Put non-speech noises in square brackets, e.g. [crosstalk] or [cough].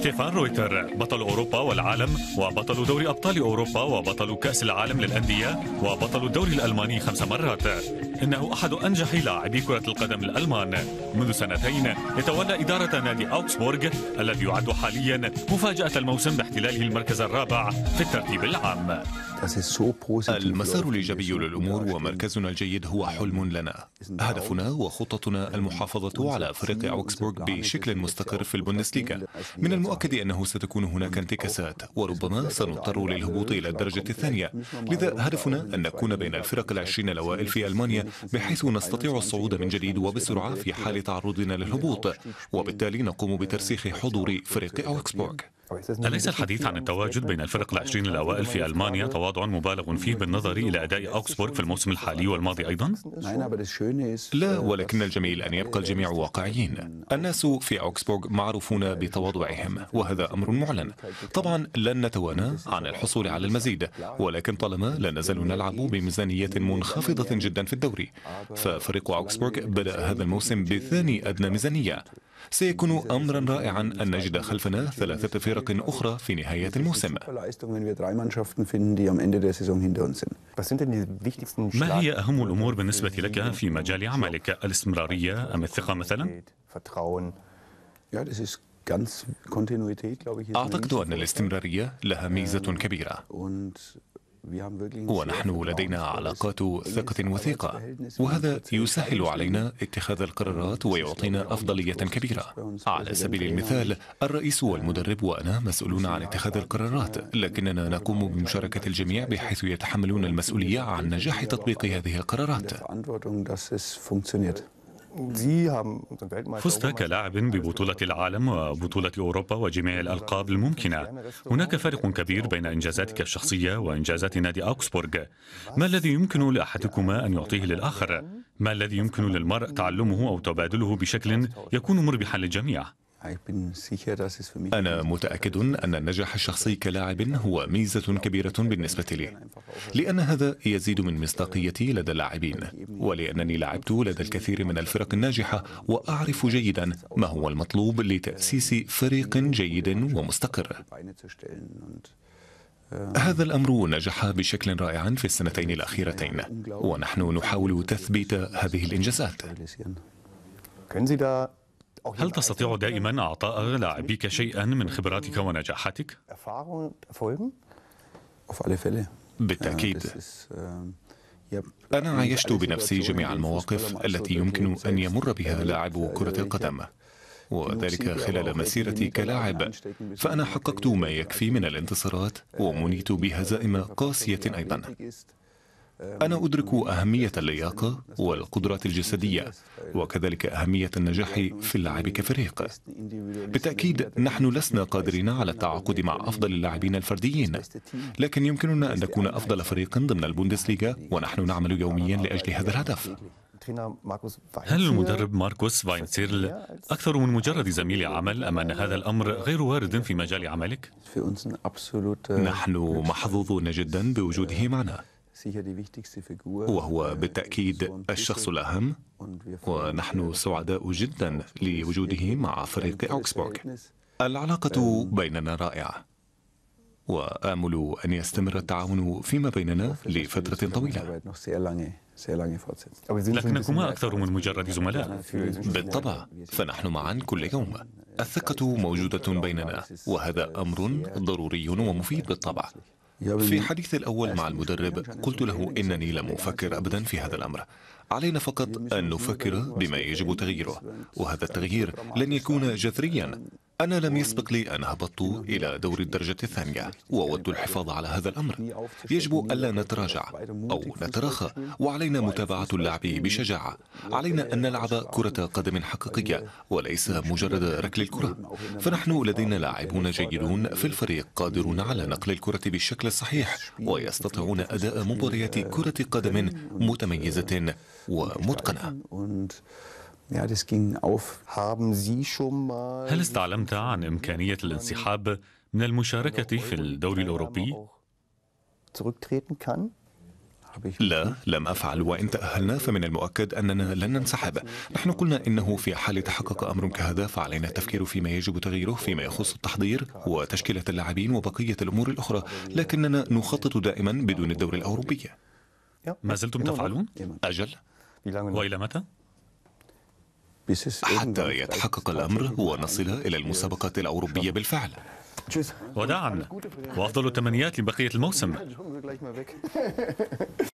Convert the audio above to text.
ستيفان رويتر بطل أوروبا والعالم وبطل دوري أبطال أوروبا وبطل كأس العالم للأندية وبطل الدوري الألماني خمس مرات إنه أحد أنجح لاعبي كرة القدم الألمان منذ سنتين يتولى إدارة نادي أوكسبورغ الذي يعد حاليا مفاجأة الموسم باحتلاله المركز الرابع في الترتيب العام المسار الإيجابي للأمور ومركزنا الجيد هو حلم لنا هدفنا وخططنا المحافظة على فريق أوكسبورغ بشكل مستقر في البوندسليغا من المؤكد أنه ستكون هناك انتكاسات وربما سنضطر للهبوط إلى الدرجة الثانية لذا هدفنا أن نكون بين الفرق العشرين الأوائل في ألمانيا بحيث نستطيع الصعود من جديد وبسرعة في حال تعرضنا للهبوط وبالتالي نقوم بترسيخ حضور فريق أوكسبورغ أليس الحديث عن التواجد بين الفرق العشرين الأوائل في ألمانيا تواضع مبالغ فيه بالنظر إلى أداء أوكسبورغ في الموسم الحالي والماضي أيضا؟ لا ولكن الجميل أن يبقى الجميع واقعيين الناس في أوكسبورغ معروفون بتواضعهم وهذا أمر معلن طبعا لن نتوانى عن الحصول على المزيد ولكن طالما لا نزال نلعب بميزانية منخفضة جدا في الدوري ففريق أوكسبورغ بدأ هذا الموسم بثاني أدنى ميزانية سيكون أمرا رائعا أن نجد خلفنا ثلاثة فرق أخرى في نهاية الموسم ما هي أهم الأمور بالنسبة لك في مجال عملك الاستمرارية أم الثقة مثلا؟ أعتقد أن الاستمرارية لها ميزة كبيرة ونحن لدينا علاقات ثقة وثيقة وهذا يسهل علينا اتخاذ القرارات ويعطينا أفضلية كبيرة على سبيل المثال الرئيس والمدرب وأنا مسؤولون عن اتخاذ القرارات لكننا نقوم بمشاركة الجميع بحيث يتحملون المسؤولية عن نجاح تطبيق هذه القرارات فزت كلاعب ببطولة العالم وبطولة أوروبا وجميع الألقاب الممكنة هناك فارق كبير بين إنجازاتك الشخصية وإنجازات نادي أوكسبورغ ما الذي يمكن لأحدكما أن يعطيه للآخر؟ ما الذي يمكن للمرء تعلمه أو تبادله بشكل يكون مربحا للجميع؟ أنا متأكد أن النجاح الشخصي كلاعب هو ميزة كبيرة بالنسبة لي لأن هذا يزيد من مصداقيتي لدى اللاعبين ولأنني لعبت لدى الكثير من الفرق الناجحة وأعرف جيدا ما هو المطلوب لتأسيس فريق جيد ومستقر هذا الأمر نجح بشكل رائع في السنتين الأخيرتين ونحن نحاول تثبيت هذه الإنجازات هل تستطيع دائما اعطاء لاعبيك شيئا من خبراتك ونجاحاتك؟ بالتاكيد انا عايشت بنفسي جميع المواقف التي يمكن ان يمر بها لاعب كره القدم وذلك خلال مسيرتي كلاعب فأنا حققت ما يكفي من الانتصارات ومنيت بهزائم قاسية أيضا أنا أدرك أهمية اللياقة والقدرات الجسدية وكذلك أهمية النجاح في اللعب كفريق بالتأكيد نحن لسنا قادرين على التعاقد مع أفضل اللاعبين الفرديين لكن يمكننا أن نكون أفضل فريق ضمن البوندسليغا ونحن نعمل يوميا لأجل هذا الهدف هل المدرب ماركوس فاينسيرل أكثر من مجرد زميل عمل أم أن هذا الأمر غير وارد في مجال عملك؟ نحن محظوظون جدا بوجوده معنا وهو بالتأكيد الشخص الأهم ونحن سعداء جدا لوجوده مع فريق أوكسبورغ العلاقة ähm, بيننا رائعة وآمل أن يستمر التعاون فيما بيننا لفترة طويلة لكنكما أكثر من مجرد زملاء بالطبع فنحن معا كل يوم الثقة موجودة بيننا وهذا أمر ضروري ومفيد بالطبع في حديثي الأول مع المدرب قلت له إنني لم أفكر أبدا في هذا الأمر علينا فقط أن نفكر بما يجب تغييره وهذا التغيير لن يكون جذريا أنا لم يسبق لي أن هبطت إلى دور الدرجة الثانية وأود الحفاظ على هذا الأمر يجب ألا نتراجع أو نتراخى وعلينا متابعة اللعب بشجاعة علينا أن نلعب كرة قدم حقيقية وليس مجرد ركل الكرة فنحن لدينا لاعبون جيدون في الفريق قادرون على نقل الكرة بالشكل الصحيح ويستطيعون أداء مباريات كرة قدم متميزة ومتقنة هل استعلمت عن إمكانية الانسحاب من المشاركة في الدوري الأوروبي؟ لا لم أفعل وإن تأهلنا فمن المؤكد أننا لن ننسحب نحن قلنا إنه في حال تحقق أمر كهذا فعلينا التفكير فيما يجب تغييره فيما يخص التحضير وتشكيلة اللاعبين وبقية الأمور الأخرى لكننا نخطط دائما بدون الدوري الأوروبي ما زلتم تفعلون؟ أجل وإلى متى؟ حتى يتحقق الأمر ونصل إلى المسابقة الأوروبية بالفعل وداعا وأفضل التمنيات لبقية الموسم [laughs] [laughs]